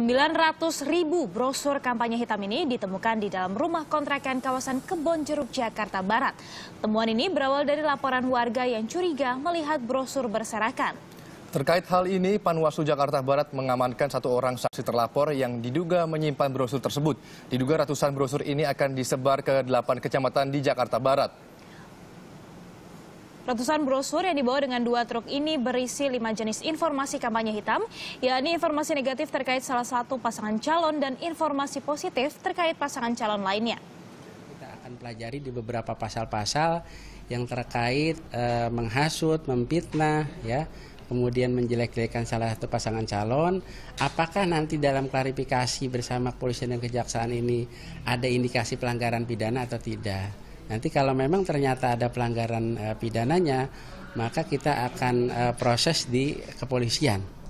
900 ribu brosur kampanye hitam ini ditemukan di dalam rumah kontrakan kawasan kebon jeruk Jakarta Barat. Temuan ini berawal dari laporan warga yang curiga melihat brosur berserakan. Terkait hal ini, Panwaslu Jakarta Barat mengamankan satu orang saksi terlapor yang diduga menyimpan brosur tersebut. Diduga ratusan brosur ini akan disebar ke delapan kecamatan di Jakarta Barat. Ratusan brosur yang dibawa dengan dua truk ini berisi lima jenis informasi kampanye hitam, yakni informasi negatif terkait salah satu pasangan calon dan informasi positif terkait pasangan calon lainnya. Kita akan pelajari di beberapa pasal-pasal yang terkait e, menghasut, memfitnah, ya, kemudian menjelek-jelekan salah satu pasangan calon. Apakah nanti dalam klarifikasi bersama Polisi dan kejaksaan ini ada indikasi pelanggaran pidana atau tidak? Nanti kalau memang ternyata ada pelanggaran eh, pidananya, maka kita akan eh, proses di kepolisian.